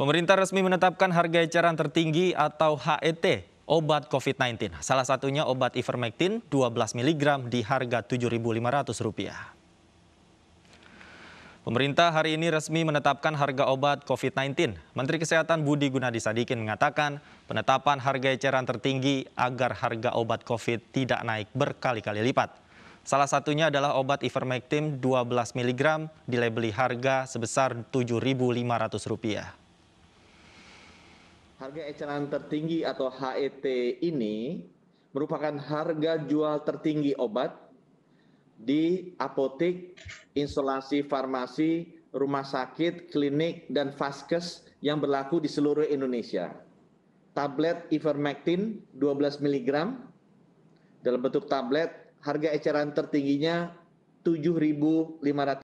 Pemerintah resmi menetapkan harga eceran tertinggi atau HET obat COVID-19. Salah satunya obat ivermectin 12 mg di harga Rp7.500. Pemerintah hari ini resmi menetapkan harga obat COVID-19. Menteri Kesehatan Budi Gunadi Sadikin mengatakan penetapan harga eceran tertinggi agar harga obat COVID tidak naik berkali-kali lipat. Salah satunya adalah obat ivermectin 12 mg dilebeli harga sebesar Rp7.500. Harga eceran tertinggi atau HET ini merupakan harga jual tertinggi obat di apotek, instalasi farmasi, rumah sakit, klinik, dan vaskes yang berlaku di seluruh Indonesia. Tablet Ivermectin 12 mg dalam bentuk tablet harga eceran tertingginya 7.500